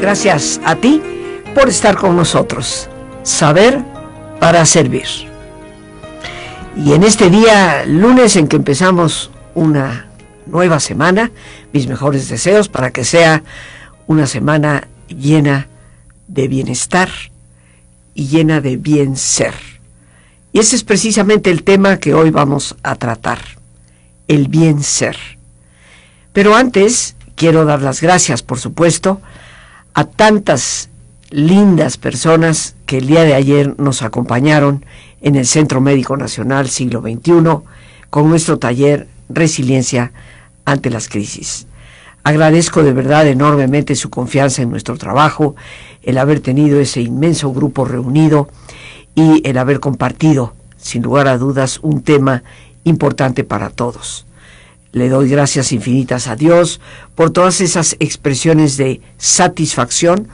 Gracias a ti por estar con nosotros. Saber para servir. Y en este día, lunes en que empezamos una nueva semana, mis mejores deseos para que sea una semana llena de bienestar y llena de bien ser. Y ese es precisamente el tema que hoy vamos a tratar, el bien ser. Pero antes, quiero dar las gracias, por supuesto, a tantas lindas personas que el día de ayer nos acompañaron en el Centro Médico Nacional Siglo XXI con nuestro taller Resiliencia ante las crisis. Agradezco de verdad enormemente su confianza en nuestro trabajo, el haber tenido ese inmenso grupo reunido y el haber compartido, sin lugar a dudas, un tema importante para todos. Le doy gracias infinitas a Dios por todas esas expresiones de satisfacción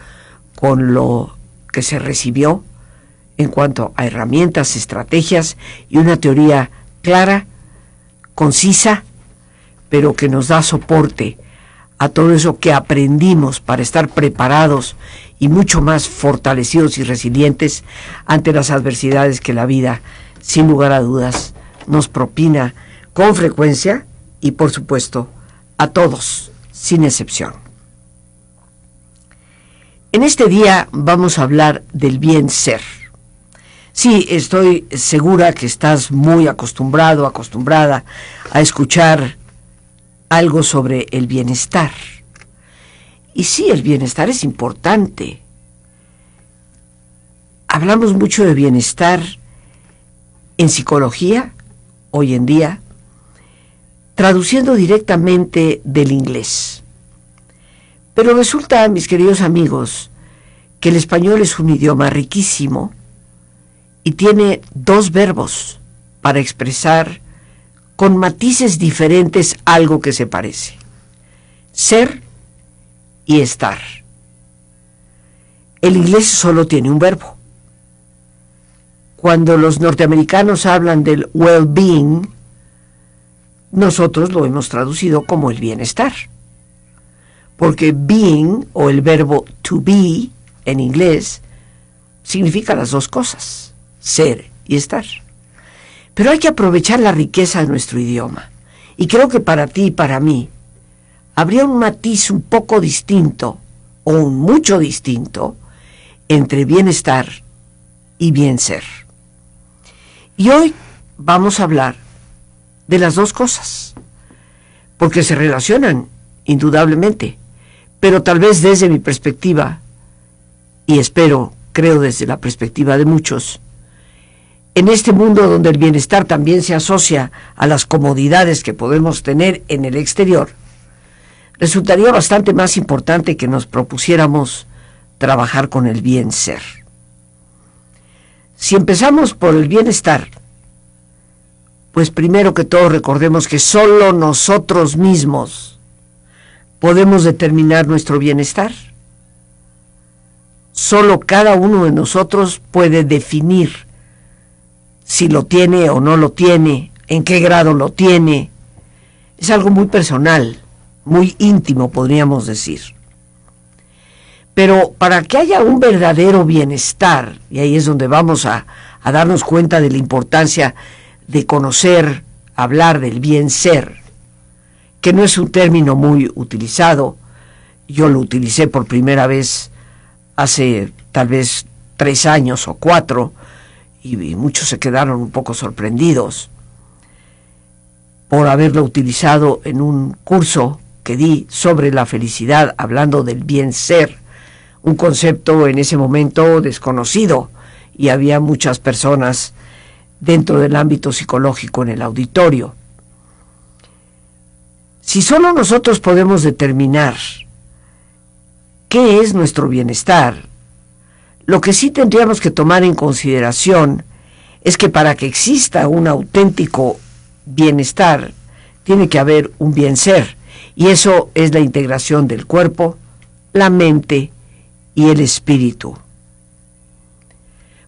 con lo que se recibió en cuanto a herramientas, estrategias y una teoría clara, concisa, pero que nos da soporte a todo eso que aprendimos para estar preparados y mucho más fortalecidos y resilientes ante las adversidades que la vida, sin lugar a dudas, nos propina con frecuencia y por supuesto a todos, sin excepción. En este día vamos a hablar del bien ser. Sí, estoy segura que estás muy acostumbrado, acostumbrada a escuchar algo sobre el bienestar. Y sí, el bienestar es importante. Hablamos mucho de bienestar en psicología hoy en día, traduciendo directamente del inglés. Pero resulta, mis queridos amigos, que el español es un idioma riquísimo y tiene dos verbos para expresar con matices diferentes algo que se parece. Ser y estar. El inglés solo tiene un verbo. Cuando los norteamericanos hablan del well-being, nosotros lo hemos traducido como el bienestar. Porque being o el verbo to be en inglés significa las dos cosas, ser y estar. Pero hay que aprovechar la riqueza de nuestro idioma. Y creo que para ti y para mí habría un matiz un poco distinto o un mucho distinto entre bienestar y bien ser. Y hoy vamos a hablar de las dos cosas, porque se relacionan indudablemente, pero tal vez desde mi perspectiva, y espero, creo desde la perspectiva de muchos, en este mundo donde el bienestar también se asocia a las comodidades que podemos tener en el exterior, resultaría bastante más importante que nos propusiéramos trabajar con el bien ser. Si empezamos por el bienestar, pues primero que todo recordemos que solo nosotros mismos podemos determinar nuestro bienestar. Solo cada uno de nosotros puede definir si lo tiene o no lo tiene, en qué grado lo tiene. Es algo muy personal, muy íntimo, podríamos decir. Pero para que haya un verdadero bienestar, y ahí es donde vamos a, a darnos cuenta de la importancia de conocer, hablar del bien ser, que no es un término muy utilizado. Yo lo utilicé por primera vez hace tal vez tres años o cuatro y, muchos se quedaron un poco sorprendidos por haberlo utilizado en un curso que di sobre la felicidad, hablando del bien ser, un concepto en ese momento desconocido, y había muchas personas dentro del ámbito psicológico en el auditorio. Si solo nosotros podemos determinar qué es nuestro bienestar, lo que sí tendríamos que tomar en consideración es que para que exista un auténtico bienestar, tiene que haber un bien ser, y eso es la integración del cuerpo, la mente y el espíritu.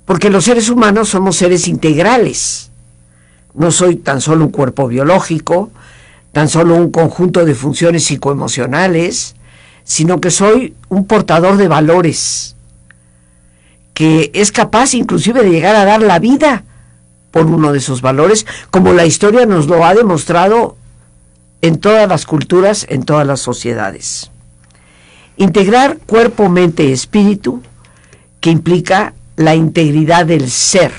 Porque los seres humanos somos seres integrales. No soy tan solo un cuerpo biológico, tan solo un conjunto de funciones psicoemocionales, sino que soy un portador de valores, que es capaz inclusive de llegar a dar la vida por uno de esos valores, como la historia nos lo ha demostrado en todas las culturas, en todas las sociedades. Integrar cuerpo, mente y espíritu, que implica la integridad del ser.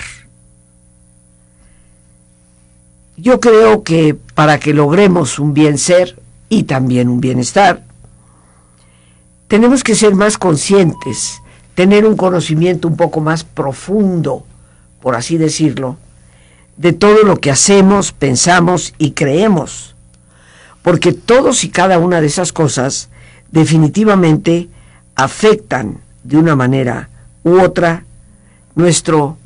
Yo creo que para que logremos un bien ser y también un bienestar, tenemos que ser más conscientes, tener un conocimiento un poco más profundo, por así decirlo, de todo lo que hacemos, pensamos y creemos. Porque todos y cada una de esas cosas definitivamente afectan de una manera u otra nuestro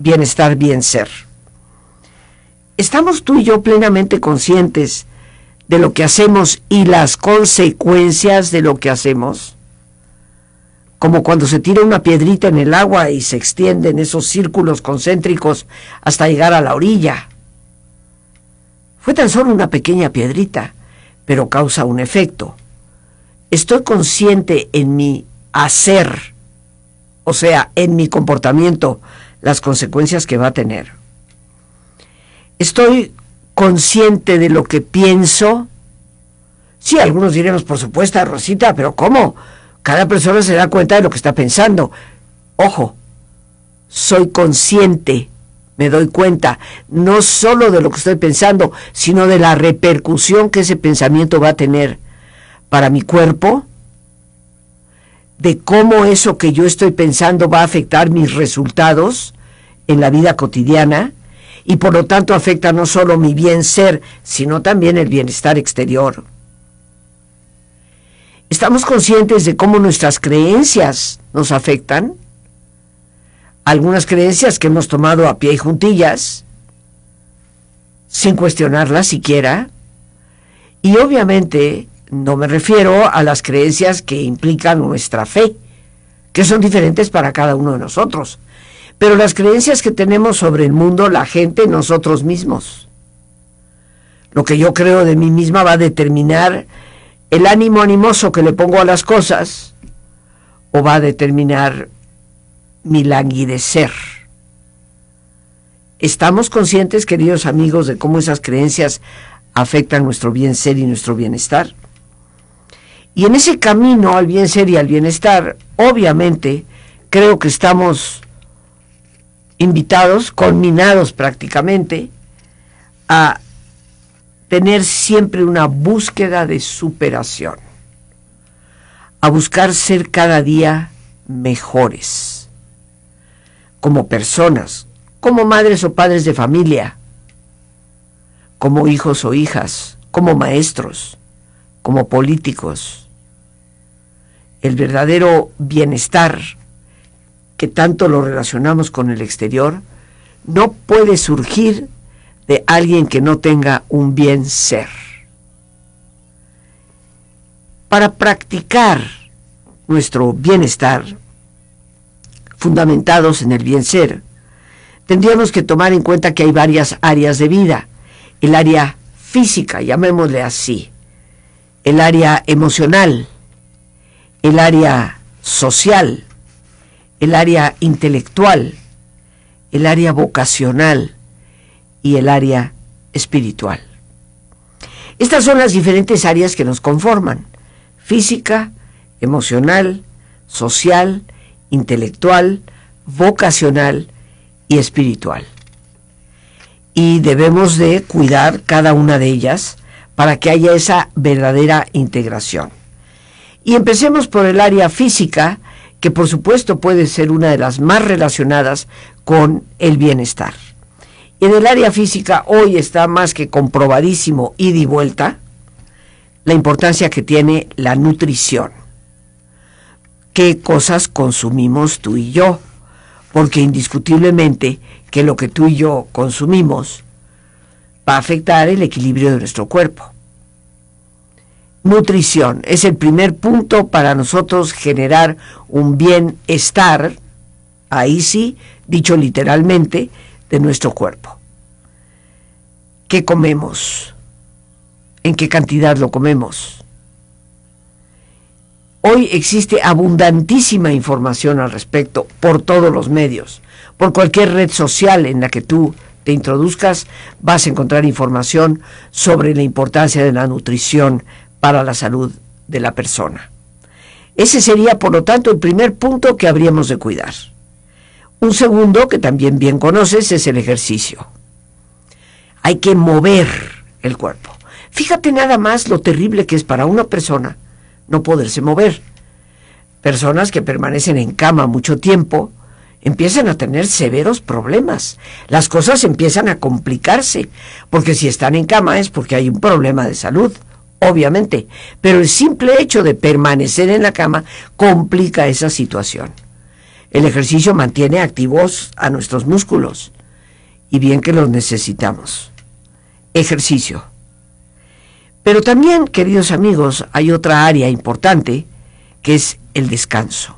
bienestar, bien ser. ¿Estamos tú y yo plenamente conscientes de lo que hacemos y las consecuencias de lo que hacemos? Como cuando se tira una piedrita en el agua y se extienden esos círculos concéntricos hasta llegar a la orilla. Fue tan solo una pequeña piedrita, pero causa un efecto. Estoy consciente en mi hacer o sea, en mi comportamiento, las consecuencias que va a tener. Estoy consciente de lo que pienso. Sí, algunos diremos, pues, por supuesto, Rosita, pero ¿cómo? Cada persona se da cuenta de lo que está pensando. Ojo, soy consciente, me doy cuenta, no solo de lo que estoy pensando, sino de la repercusión que ese pensamiento va a tener para mi cuerpo, de cómo eso que yo estoy pensando va a afectar mis resultados en la vida cotidiana y por lo tanto afecta no solo mi bien ser, sino también el bienestar exterior. ¿Estamos conscientes de cómo nuestras creencias nos afectan? Algunas creencias que hemos tomado a pie y juntillas, sin cuestionarlas siquiera, y obviamente no me refiero a las creencias que implican nuestra fe, que son diferentes para cada uno de nosotros, pero las creencias que tenemos sobre el mundo, la gente, nosotros mismos. Lo que yo creo de mí misma va a determinar el ánimo animoso que le pongo a las cosas o va a determinar mi languidecer. ¿Estamos conscientes, queridos amigos, de cómo esas creencias afectan nuestro bien ser y nuestro bienestar? Y en ese camino al bien ser y al bienestar, obviamente, creo que estamos invitados, conminados prácticamente, a tener siempre una búsqueda de superación, a buscar ser cada día mejores, como personas, como madres o padres de familia, como hijos o hijas, como maestros, como políticos el verdadero bienestar que tanto lo relacionamos con el exterior, no puede surgir de alguien que no tenga un bien ser. Para practicar nuestro bienestar, fundamentados en el bien ser, tendríamos que tomar en cuenta que hay varias áreas de vida. El área física, llamémosle así, el área emocional, el área social, el área intelectual, el área vocacional y el área espiritual. Estas son las diferentes áreas que nos conforman, física, emocional, social, intelectual, vocacional y espiritual. Y debemos de cuidar cada una de ellas para que haya esa verdadera integración. Y empecemos por el área física, que por supuesto puede ser una de las más relacionadas con el bienestar. En el área física hoy está más que comprobadísimo ida y vuelta la importancia que tiene la nutrición. ¿Qué cosas consumimos tú y yo? Porque indiscutiblemente que lo que tú y yo consumimos va a afectar el equilibrio de nuestro cuerpo nutrición. Es el primer punto para nosotros generar un bienestar, ahí sí, dicho literalmente, de nuestro cuerpo. ¿Qué comemos? ¿En qué cantidad lo comemos? Hoy existe abundantísima información al respecto por todos los medios. Por cualquier red social en la que tú te introduzcas, vas a encontrar información sobre la importancia de la nutrición para la salud de la persona. Ese sería, por lo tanto, el primer punto que habríamos de cuidar. Un segundo, que también bien conoces, es el ejercicio. Hay que mover el cuerpo. Fíjate nada más lo terrible que es para una persona no poderse mover. Personas que permanecen en cama mucho tiempo empiezan a tener severos problemas. Las cosas empiezan a complicarse, porque si están en cama es porque hay un problema de salud obviamente, pero el simple hecho de permanecer en la cama complica esa situación. El ejercicio mantiene activos a nuestros músculos y bien que los necesitamos. Ejercicio. Pero también, queridos amigos, hay otra área importante que es el descanso.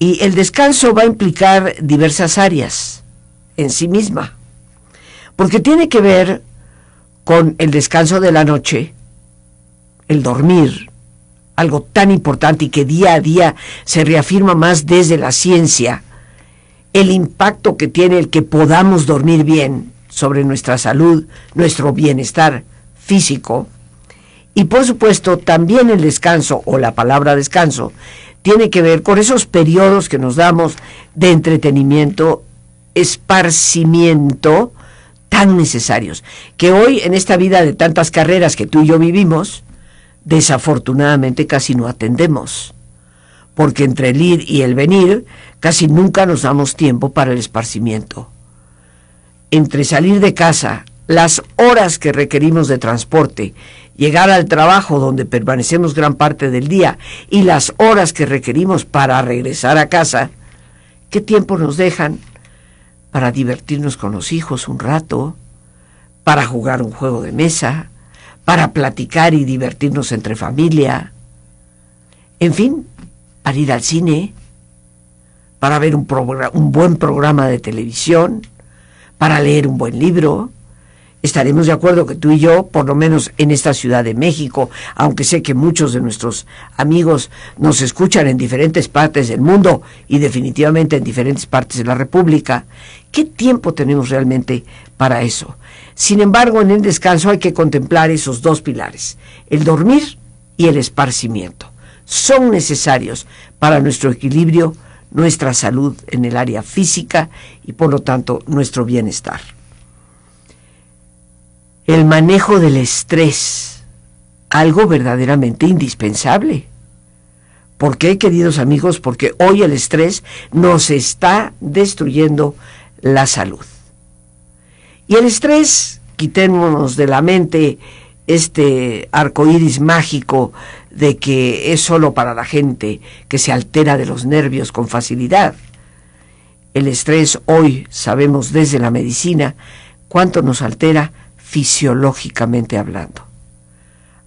Y el descanso va a implicar diversas áreas en sí misma, porque tiene que ver con el descanso de la noche, el dormir, algo tan importante y que día a día se reafirma más desde la ciencia, el impacto que tiene el que podamos dormir bien sobre nuestra salud, nuestro bienestar físico, y por supuesto también el descanso o la palabra descanso tiene que ver con esos periodos que nos damos de entretenimiento, esparcimiento, tan necesarios, que hoy en esta vida de tantas carreras que tú y yo vivimos, desafortunadamente casi no atendemos, porque entre el ir y el venir casi nunca nos damos tiempo para el esparcimiento. Entre salir de casa, las horas que requerimos de transporte, llegar al trabajo donde permanecemos gran parte del día y las horas que requerimos para regresar a casa, ¿qué tiempo nos dejan para divertirnos con los hijos un rato, para jugar un juego de mesa, para platicar y divertirnos entre familia, en fin, para ir al cine, para ver un, un buen programa de televisión, para leer un buen libro, estaremos de acuerdo que tú y yo, por lo menos en esta Ciudad de México, aunque sé que muchos de nuestros amigos nos escuchan en diferentes partes del mundo y definitivamente en diferentes partes de la República, ¿qué tiempo tenemos realmente para eso? Sin embargo, en el descanso hay que contemplar esos dos pilares, el dormir y el esparcimiento. Son necesarios para nuestro equilibrio, nuestra salud en el área física y por lo tanto nuestro bienestar el manejo del estrés, algo verdaderamente indispensable. ¿Por qué, queridos amigos? Porque hoy el estrés nos está destruyendo la salud. Y el estrés, quitémonos de la mente este arco iris mágico de que es solo para la gente que se altera de los nervios con facilidad. El estrés hoy sabemos desde la medicina cuánto nos altera fisiológicamente hablando.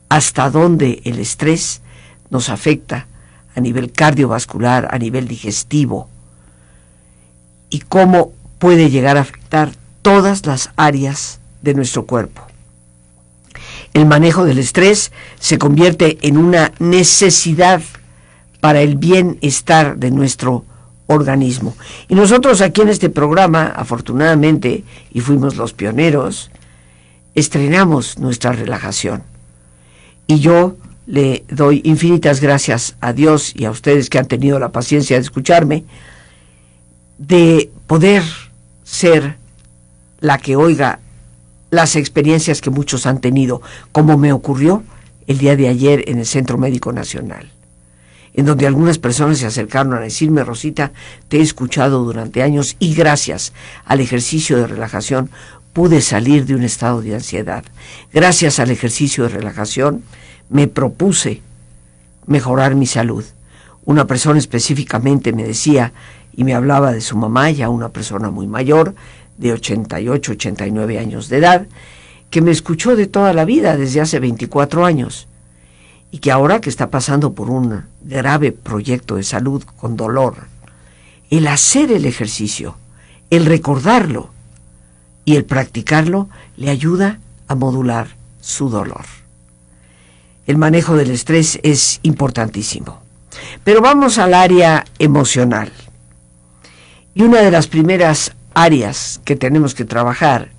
Hasta dónde el estrés nos afecta a nivel cardiovascular, a nivel digestivo, y cómo puede llegar a afectar todas las áreas de nuestro cuerpo. El manejo del estrés se convierte en una necesidad para el bienestar de nuestro organismo. Y nosotros aquí en este programa, afortunadamente, y fuimos los pioneros, estrenamos nuestra relajación. Y yo le doy infinitas gracias a Dios y a ustedes que han tenido la paciencia de escucharme, de poder ser la que oiga las experiencias que muchos han tenido, como me ocurrió el día de ayer en el Centro Médico Nacional, en donde algunas personas se acercaron a decirme, Rosita, te he escuchado durante años y gracias al ejercicio de relajación pude salir de un estado de ansiedad. Gracias al ejercicio de relajación me propuse mejorar mi salud. Una persona específicamente me decía y me hablaba de su mamá, ya una persona muy mayor, de 88, 89 años de edad, que me escuchó de toda la vida, desde hace 24 años, y que ahora que está pasando por un grave proyecto de salud con dolor, el hacer el ejercicio, el recordarlo, y el practicarlo le ayuda a modular su dolor. El manejo del estrés es importantísimo. Pero vamos al área emocional. Y una de las primeras áreas que tenemos que trabajar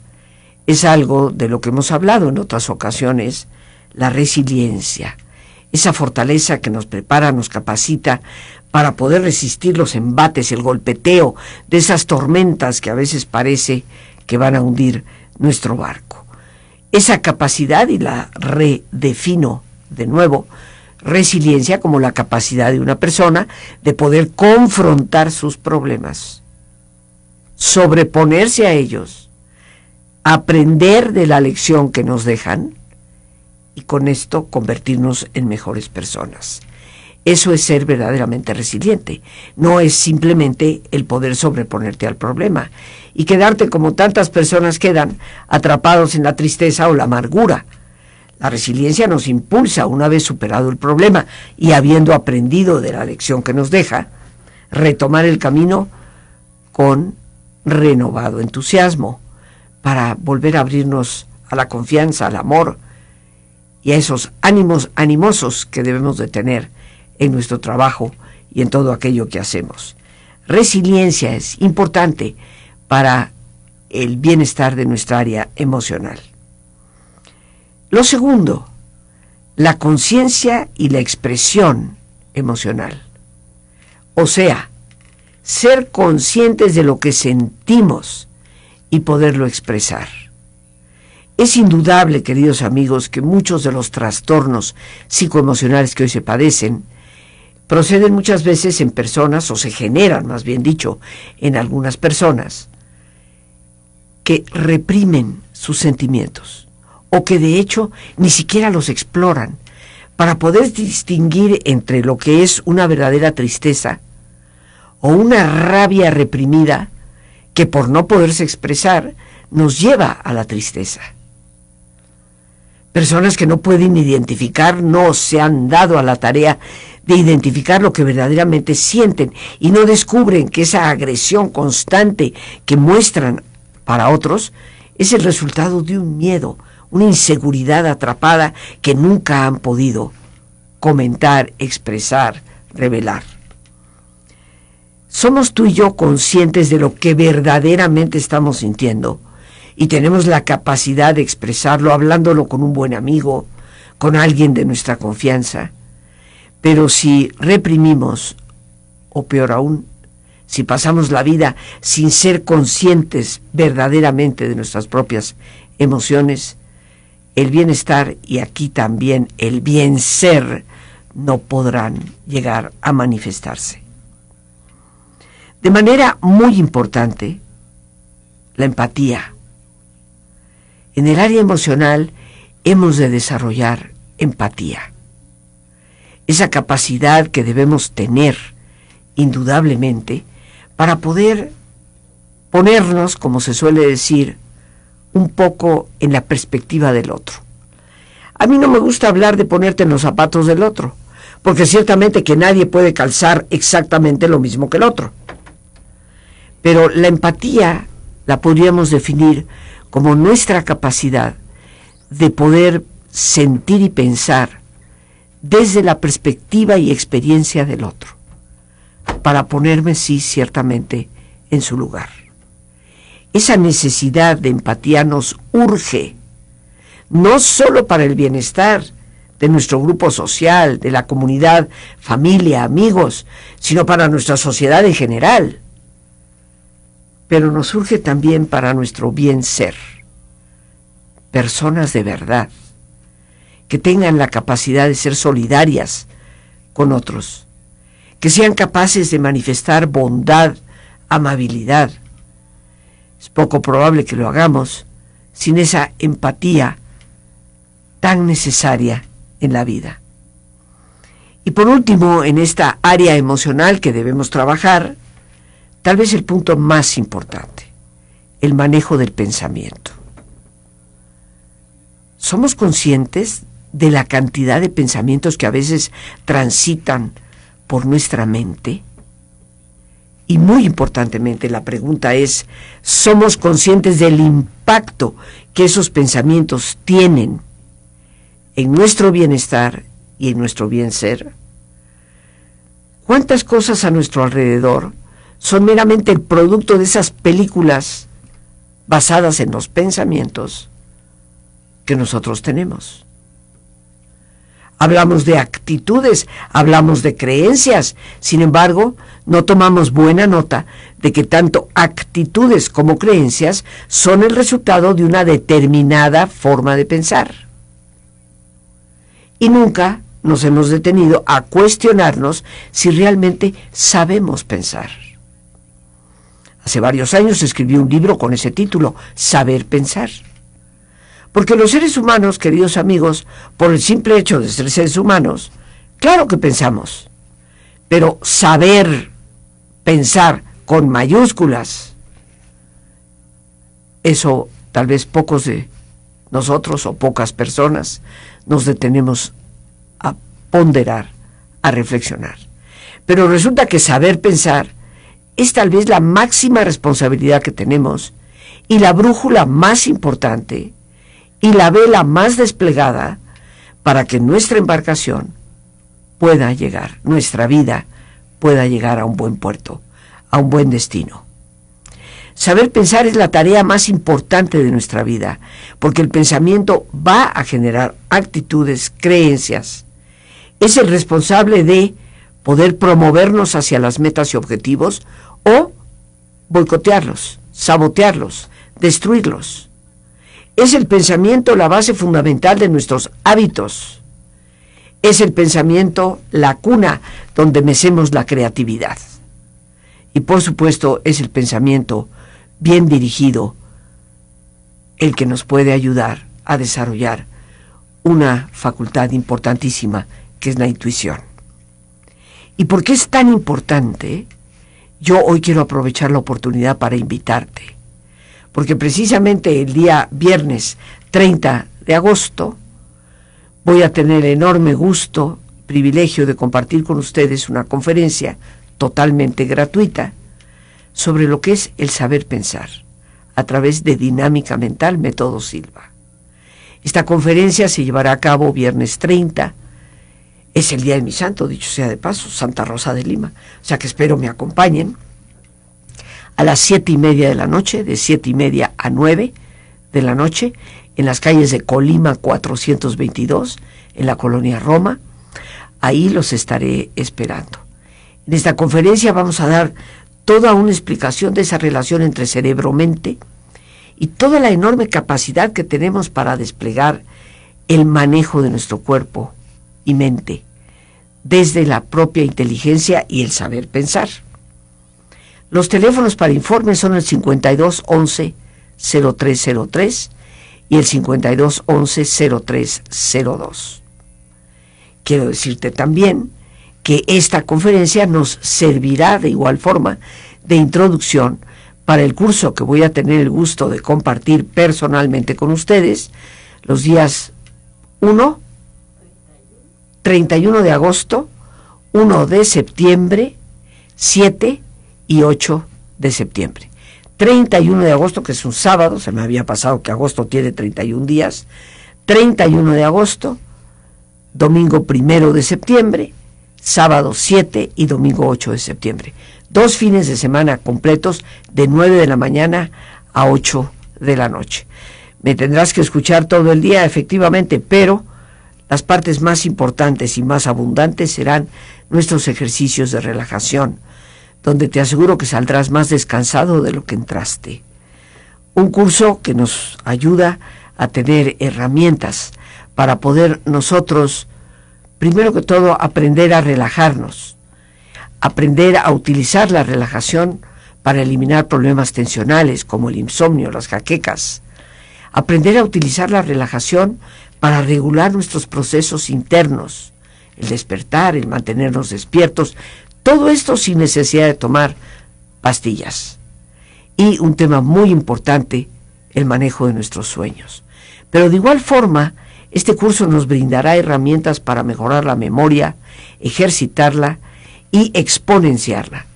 es algo de lo que hemos hablado en otras ocasiones, la resiliencia, esa fortaleza que nos prepara, nos capacita para poder resistir los embates, el golpeteo de esas tormentas que a veces parece que van a hundir nuestro barco. Esa capacidad, y la redefino de nuevo, resiliencia como la capacidad de una persona de poder confrontar sus problemas, sobreponerse a ellos, aprender de la lección que nos dejan y con esto convertirnos en mejores personas. Eso es ser verdaderamente resiliente. No es simplemente el poder sobreponerte al problema y quedarte como tantas personas quedan atrapados en la tristeza o la amargura. La resiliencia nos impulsa, una vez superado el problema y habiendo aprendido de la lección que nos deja, retomar el camino con renovado entusiasmo para volver a abrirnos a la confianza, al amor y a esos ánimos animosos que debemos de tener en nuestro trabajo y en todo aquello que hacemos. Resiliencia es importante para el bienestar de nuestra área emocional. Lo segundo, la conciencia y la expresión emocional. O sea, ser conscientes de lo que sentimos y poderlo expresar. Es indudable, queridos amigos, que muchos de los trastornos psicoemocionales que hoy se padecen proceden muchas veces en personas, o se generan, más bien dicho, en algunas personas, que reprimen sus sentimientos, o que de hecho ni siquiera los exploran, para poder distinguir entre lo que es una verdadera tristeza o una rabia reprimida que por no poderse expresar nos lleva a la tristeza. Personas que no pueden identificar, no se han dado a la tarea de identificar lo que verdaderamente sienten y no descubren que esa agresión constante que muestran para otros es el resultado de un miedo, una inseguridad atrapada que nunca han podido comentar, expresar, revelar. ¿Somos tú y yo conscientes de lo que verdaderamente estamos sintiendo? y tenemos la capacidad de expresarlo hablándolo con un buen amigo, con alguien de nuestra confianza. Pero si reprimimos, o peor aún, si pasamos la vida sin ser conscientes verdaderamente de nuestras propias emociones, el bienestar y aquí también el bien ser no podrán llegar a manifestarse. De manera muy importante, la empatía en el área emocional hemos de desarrollar empatía. Esa capacidad que debemos tener, indudablemente, para poder ponernos, como se suele decir, un poco en la perspectiva del otro. A mí no me gusta hablar de ponerte en los zapatos del otro, porque ciertamente que nadie puede calzar exactamente lo mismo que el otro. Pero la empatía la podríamos definir como nuestra capacidad de poder sentir y pensar desde la perspectiva y experiencia del otro, para ponerme, sí, ciertamente, en su lugar. Esa necesidad de empatía nos urge, no sólo para el bienestar de nuestro grupo social, de la comunidad, familia, amigos, sino para nuestra sociedad en general pero nos surge también para nuestro bien ser. Personas de verdad, que tengan la capacidad de ser solidarias con otros, que sean capaces de manifestar bondad, amabilidad. Es poco probable que lo hagamos sin esa empatía tan necesaria en la vida. Y por último, en esta área emocional que debemos trabajar, Tal vez el punto más importante, el manejo del pensamiento. ¿Somos conscientes de la cantidad de pensamientos que a veces transitan por nuestra mente? Y muy importantemente la pregunta es, ¿somos conscientes del impacto que esos pensamientos tienen en nuestro bienestar y en nuestro bien ser? ¿Cuántas cosas a nuestro alrededor son meramente el producto de esas películas basadas en los pensamientos que nosotros tenemos. Hablamos de actitudes, hablamos de creencias, sin embargo, no tomamos buena nota de que tanto actitudes como creencias son el resultado de una determinada forma de pensar. Y nunca nos hemos detenido a cuestionarnos si realmente sabemos pensar. Hace varios años escribí un libro con ese título, Saber Pensar. Porque los seres humanos, queridos amigos, por el simple hecho de ser seres humanos, claro que pensamos, pero saber pensar con mayúsculas, eso tal vez pocos de nosotros o pocas personas nos detenemos a ponderar, a reflexionar. Pero resulta que saber pensar es tal vez la máxima responsabilidad que tenemos y la brújula más importante y la vela más desplegada para que nuestra embarcación pueda llegar, nuestra vida pueda llegar a un buen puerto, a un buen destino. Saber pensar es la tarea más importante de nuestra vida, porque el pensamiento va a generar actitudes, creencias. Es el responsable de poder promovernos hacia las metas y objetivos o boicotearlos, sabotearlos, destruirlos. Es el pensamiento la base fundamental de nuestros hábitos. Es el pensamiento la cuna donde mecemos la creatividad. Y por supuesto es el pensamiento bien dirigido el que nos puede ayudar a desarrollar una facultad importantísima que es la intuición. ¿Y por qué es tan importante? Yo hoy quiero aprovechar la oportunidad para invitarte, porque precisamente el día viernes 30 de agosto voy a tener el enorme gusto, privilegio de compartir con ustedes una conferencia totalmente gratuita sobre lo que es el saber pensar a través de Dinámica Mental Método Silva. Esta conferencia se llevará a cabo viernes 30 es el día de mi santo, dicho sea de paso, Santa Rosa de Lima. O sea que espero me acompañen a las siete y media de la noche, de siete y media a nueve de la noche, en las calles de Colima 422, en la colonia Roma. Ahí los estaré esperando. En esta conferencia vamos a dar toda una explicación de esa relación entre cerebro-mente y toda la enorme capacidad que tenemos para desplegar el manejo de nuestro cuerpo y mente, desde la propia inteligencia y el saber pensar. Los teléfonos para informes son el 52 11 0303 y el 52 11 0302. Quiero decirte también que esta conferencia nos servirá de igual forma de introducción para el curso que voy a tener el gusto de compartir personalmente con ustedes los días 1, 31 de agosto, 1 de septiembre, 7 y 8 de septiembre. 31 de agosto, que es un sábado, se me había pasado que agosto tiene 31 días. 31 de agosto, domingo 1 de septiembre, sábado 7 y domingo 8 de septiembre. Dos fines de semana completos de 9 de la mañana a 8 de la noche. Me tendrás que escuchar todo el día, efectivamente, pero las partes más importantes y más abundantes serán nuestros ejercicios de relajación, donde te aseguro que saldrás más descansado de lo que entraste. Un curso que nos ayuda a tener herramientas para poder nosotros, primero que todo, aprender a relajarnos, aprender a utilizar la relajación para eliminar problemas tensionales como el insomnio, las jaquecas, aprender a utilizar la relajación para regular nuestros procesos internos, el despertar, el mantenernos despiertos, todo esto sin necesidad de tomar pastillas. Y un tema muy importante, el manejo de nuestros sueños. Pero de igual forma, este curso nos brindará herramientas para mejorar la memoria, ejercitarla y exponenciarla.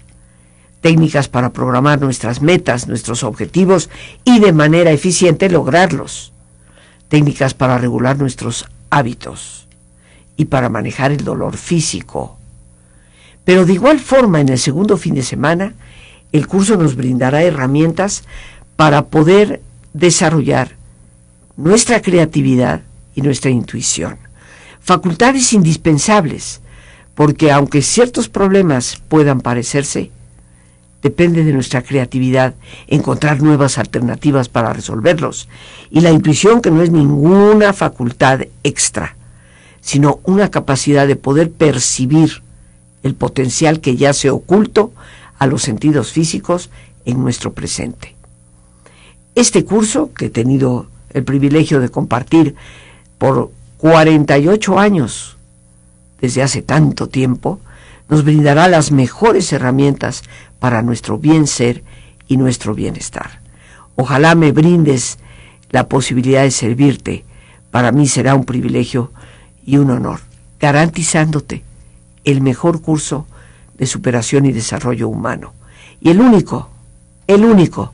Técnicas para programar nuestras metas, nuestros objetivos y de manera eficiente lograrlos técnicas para regular nuestros hábitos y para manejar el dolor físico. Pero de igual forma, en el segundo fin de semana, el curso nos brindará herramientas para poder desarrollar nuestra creatividad y nuestra intuición. Facultades indispensables, porque aunque ciertos problemas puedan parecerse, Depende de nuestra creatividad encontrar nuevas alternativas para resolverlos. Y la intuición que no es ninguna facultad extra, sino una capacidad de poder percibir el potencial que ya se oculto a los sentidos físicos en nuestro presente. Este curso, que he tenido el privilegio de compartir por 48 años, desde hace tanto tiempo, nos brindará las mejores herramientas para nuestro bien ser y nuestro bienestar. Ojalá me brindes la posibilidad de servirte. Para mí será un privilegio y un honor, garantizándote el mejor curso de superación y desarrollo humano. Y el único, el único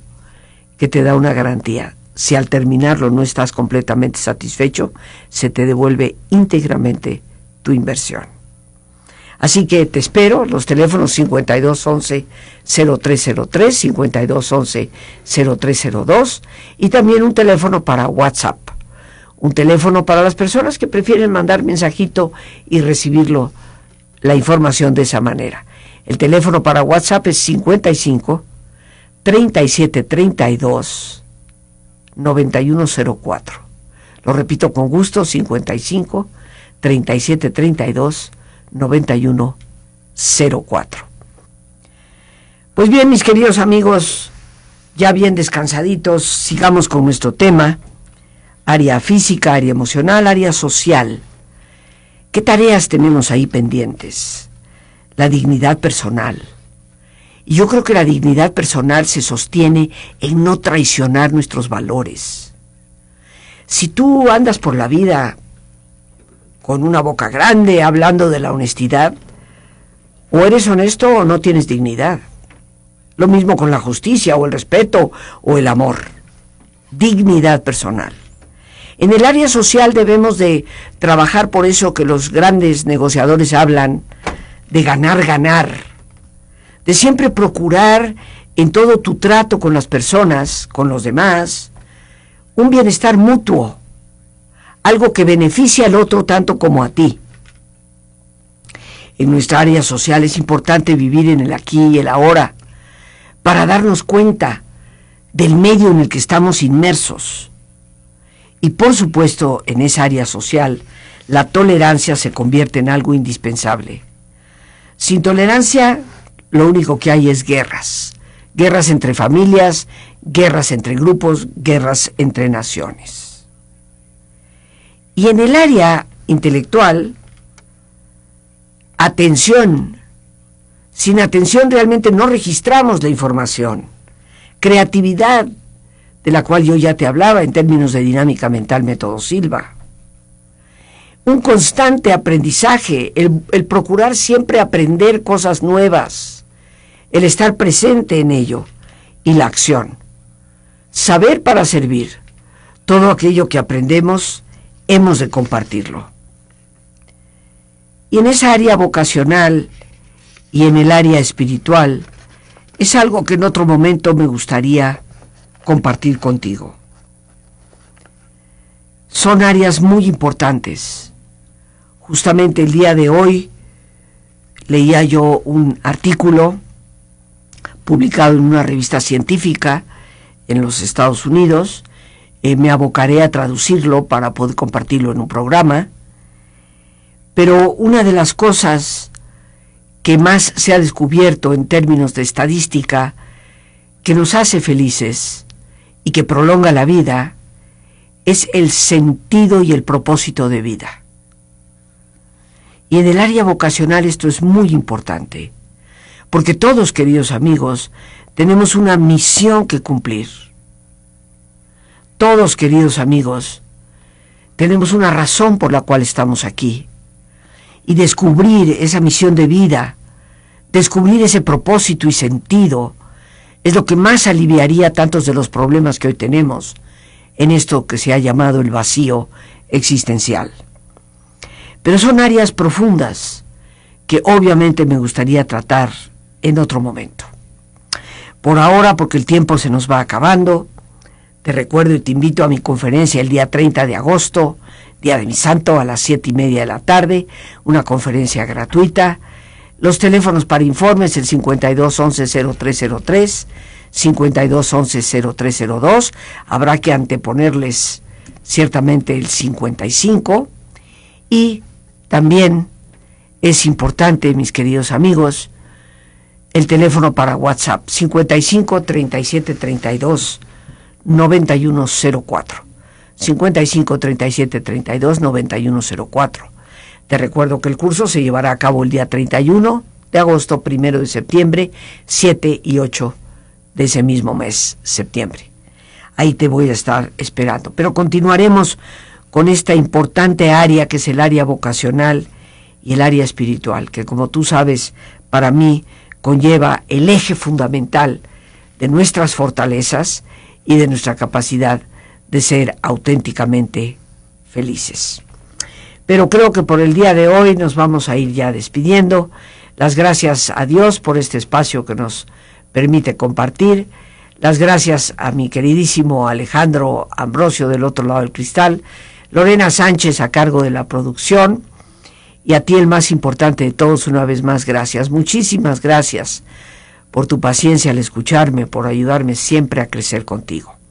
que te da una garantía. Si al terminarlo no estás completamente satisfecho, se te devuelve íntegramente tu inversión. Así que te espero, los teléfonos 5211 0303, 5211 0302 y también un teléfono para WhatsApp. Un teléfono para las personas que prefieren mandar mensajito y recibirlo la información de esa manera. El teléfono para WhatsApp es 55 3732 9104. Lo repito con gusto, 55 3732 9104. Pues bien, mis queridos amigos, ya bien descansaditos, sigamos con nuestro tema, área física, área emocional, área social. ¿Qué tareas tenemos ahí pendientes? La dignidad personal. Y yo creo que la dignidad personal se sostiene en no traicionar nuestros valores. Si tú andas por la vida con una boca grande hablando de la honestidad, o eres honesto o no tienes dignidad. Lo mismo con la justicia o el respeto o el amor. Dignidad personal. En el área social debemos de trabajar por eso que los grandes negociadores hablan de ganar, ganar, de siempre procurar en todo tu trato con las personas, con los demás, un bienestar mutuo algo que beneficia al otro tanto como a ti. En nuestra área social es importante vivir en el aquí y el ahora para darnos cuenta del medio en el que estamos inmersos. Y por supuesto, en esa área social, la tolerancia se convierte en algo indispensable. Sin tolerancia, lo único que hay es guerras. Guerras entre familias, guerras entre grupos, guerras entre naciones. Y en el área intelectual, atención. Sin atención realmente no registramos la información. Creatividad, de la cual yo ya te hablaba en términos de dinámica mental método Silva. Un constante aprendizaje, el, procurar siempre aprender cosas nuevas, el estar presente en ello y la acción. Saber para servir. Todo aquello que aprendemos hemos de compartirlo. Y en esa área vocacional y en el área espiritual es algo que en otro momento me gustaría compartir contigo. Son áreas muy importantes. Justamente el día de hoy leía yo un artículo publicado en una revista científica en los Estados Unidos eh, me abocaré a traducirlo para poder compartirlo en un programa. Pero una de las cosas que más se ha descubierto en términos de estadística, que nos hace felices y que prolonga la vida, es el sentido y el propósito de vida. Y en el área vocacional esto es muy importante, porque todos, queridos amigos, tenemos una misión que cumplir todos, queridos amigos, tenemos una razón por la cual estamos aquí. Y descubrir esa misión de vida, descubrir ese propósito y sentido, es lo que más aliviaría tantos de los problemas que hoy tenemos en esto que se ha llamado el vacío existencial. Pero son áreas profundas que obviamente me gustaría tratar en otro momento. Por ahora, porque el tiempo se nos va acabando, te recuerdo y te invito a mi conferencia el día 30 de agosto, Día de mi Santo, a las 7 y media de la tarde, una conferencia gratuita. Los teléfonos para informes, el 52 11 0303, 52 11 0302. Habrá que anteponerles ciertamente el 55. Y también es importante, mis queridos amigos, el teléfono para WhatsApp, 55 37 32 9104. 55 37 32 9104. Te recuerdo que el curso se llevará a cabo el día 31 de agosto, 1 de septiembre, 7 y 8 de ese mismo mes, septiembre. Ahí te voy a estar esperando. Pero continuaremos con esta importante área que es el área vocacional y el área espiritual, que como tú sabes, para mí conlleva el eje fundamental de nuestras fortalezas y de nuestra capacidad de ser auténticamente felices. Pero creo que por el día de hoy nos vamos a ir ya despidiendo. Las gracias a Dios por este espacio que nos permite compartir. Las gracias a mi queridísimo Alejandro Ambrosio del otro lado del cristal, Lorena Sánchez a cargo de la producción y a ti el más importante de todos una vez más gracias. Muchísimas gracias por tu paciencia al escucharme, por ayudarme siempre a crecer contigo.